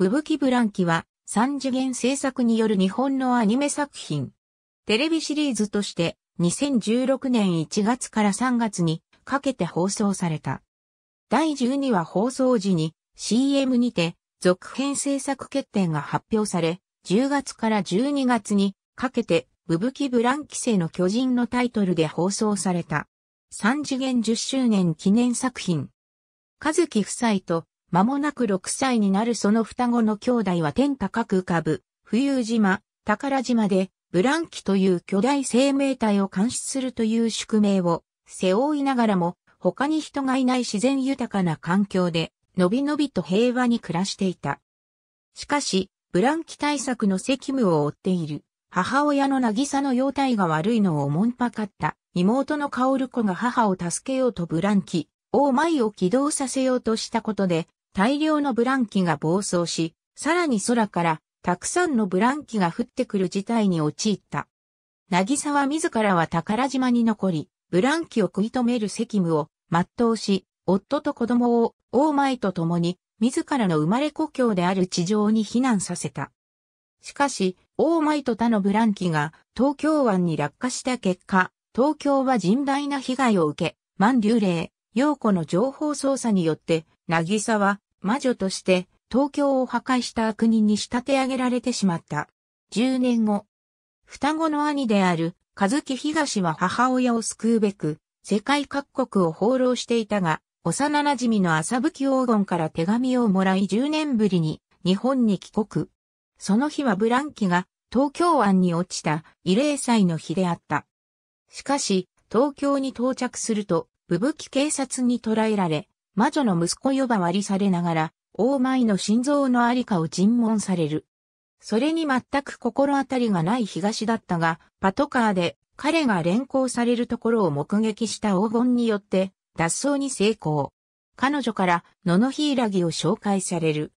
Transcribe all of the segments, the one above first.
ブブキブランキは三次元制作による日本のアニメ作品。テレビシリーズとして2016年1月から3月にかけて放送された。第12話放送時に CM にて続編制作決定が発表され、10月から12月にかけてブブキブランキ世の巨人のタイトルで放送された。三次元10周年記念作品。和樹夫妻と間もなく6歳になるその双子の兄弟は天高く浮かぶ、浮遊島、宝島で、ブランキという巨大生命体を監視するという宿命を背負いながらも、他に人がいない自然豊かな環境で、のびのびと平和に暮らしていた。しかし、ブランキ対策の責務を負っている。母親の渚の容態が悪いのをもんぱかった。妹のカオル子が母を助けようとブランキ、オーマイを起動させようとしたことで、大量のブランキが暴走し、さらに空からたくさんのブランキが降ってくる事態に陥った。渚は自らは宝島に残り、ブランキを食い止める責務を全うし、夫と子供をオーマイと共に自らの生まれ故郷である地上に避難させた。しかし、オーマイと他のブランキが東京湾に落下した結果、東京は甚大な被害を受け、万流霊、陽子の情報操作によって渚は魔女として東京を破壊した悪人に仕立て上げられてしまった。10年後、双子の兄である和樹東は母親を救うべく世界各国を放浪していたが、幼馴染の浅吹黄金から手紙をもらい10年ぶりに日本に帰国。その日はブランキが東京湾に落ちた慰霊祭の日であった。しかし、東京に到着すると、武吹警察に捕らえられ、魔女の息子呼ばわりされながら、大前の心臓のありかを尋問される。それに全く心当たりがない東だったが、パトカーで彼が連行されるところを目撃した黄金によって、脱走に成功。彼女から、野の柊を紹介される。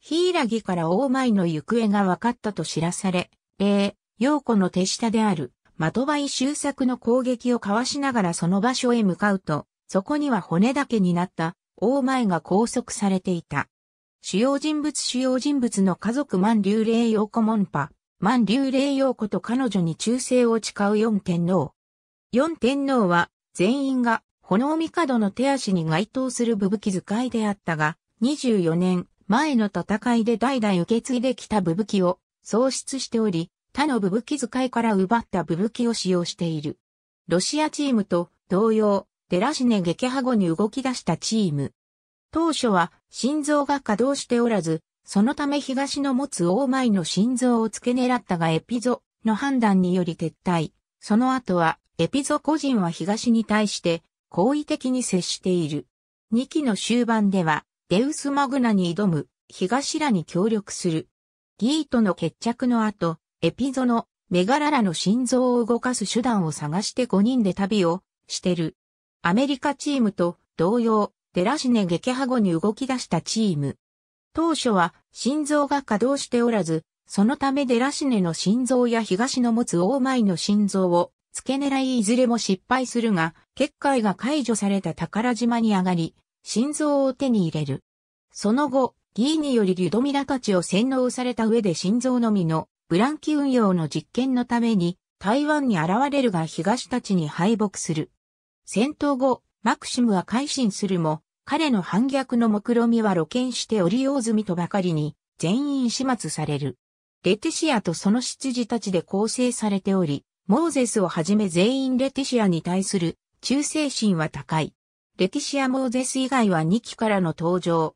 柊から大前の行方が分かったと知らされ、霊、陽子の手下である、的場井周作の攻撃をかわしながらその場所へ向かうと、そこには骨だけになった大前が拘束されていた。主要人物主要人物の家族万竜霊陽子門派、万竜霊陽子と彼女に忠誠を誓う四天皇。四天皇は全員が炎帝の手足に該当する武器使いであったが、24年前の戦いで代々受け継いできた武器を喪失しており、他の武器使いから奪った武器を使用している。ロシアチームと同様、デラシネ撃破後に動き出したチーム。当初は心臓が稼働しておらず、そのため東の持つ大前の心臓を付け狙ったがエピゾの判断により撤退。その後はエピゾ個人は東に対して好意的に接している。2期の終盤ではデウスマグナに挑む東らに協力する。ギートの決着の後、エピゾのメガララの心臓を動かす手段を探して5人で旅をしてる。アメリカチームと同様、デラシネ撃破後に動き出したチーム。当初は心臓が稼働しておらず、そのためデラシネの心臓や東の持つオーマイの心臓を付け狙いいずれも失敗するが、結界が解除された宝島に上がり、心臓を手に入れる。その後、ギーによりリュドミラたちを洗脳された上で心臓のみのブランキ運用の実験のために台湾に現れるが東たちに敗北する。戦闘後、マクシムは改心するも、彼の反逆の目論みは露見しておりう済みとばかりに、全員始末される。レティシアとその執事たちで構成されており、モーゼスをはじめ全員レティシアに対する忠誠心は高い。レティシア・モーゼス以外は2期からの登場。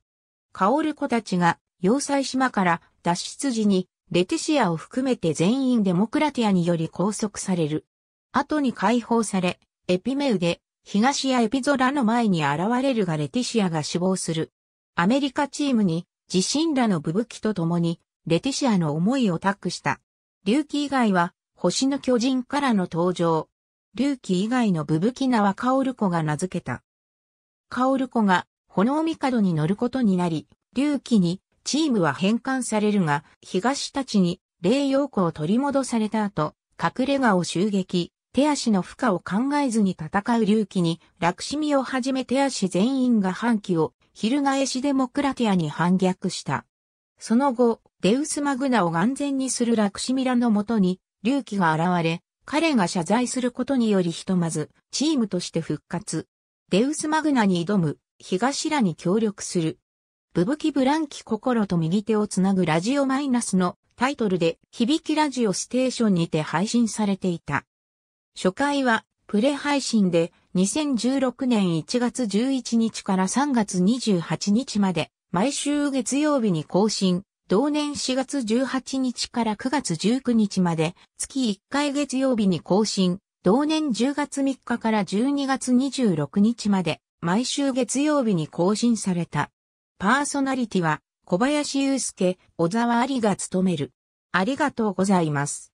カオル子たちが要塞島から脱出時にレティシアを含めて全員デモクラティアにより拘束される。後に解放され、エピメウで東やエピゾラの前に現れるがレティシアが死亡する。アメリカチームに自身らの武器と共にレティシアの思いを託した。隆起以外は星の巨人からの登場。隆起以外のブブキ名はカオルコが名付けた。カオルコが炎帝に乗ることになり、隆起にチームは返還されるが、東たちに霊陽庫を取り戻された後、隠れ家を襲撃。手足の負荷を考えずに戦う隆起に、楽しみをはじめ手足全員が反旗を、翻しデモクラティアに反逆した。その後、デウスマグナを眼前にする楽しみらのもとに、隆起が現れ、彼が謝罪することによりひとまず、チームとして復活。デウスマグナに挑む、東らに協力する。ブブキブランキ心と右手をつなぐラジオマイナスのタイトルで響きラジオステーションにて配信されていた。初回はプレ配信で2016年1月11日から3月28日まで毎週月曜日に更新。同年4月18日から9月19日まで月1回月曜日に更新。同年10月3日から12月26日まで毎週月曜日に更新された。パーソナリティは小林祐介、小沢ありが務める。ありがとうございます。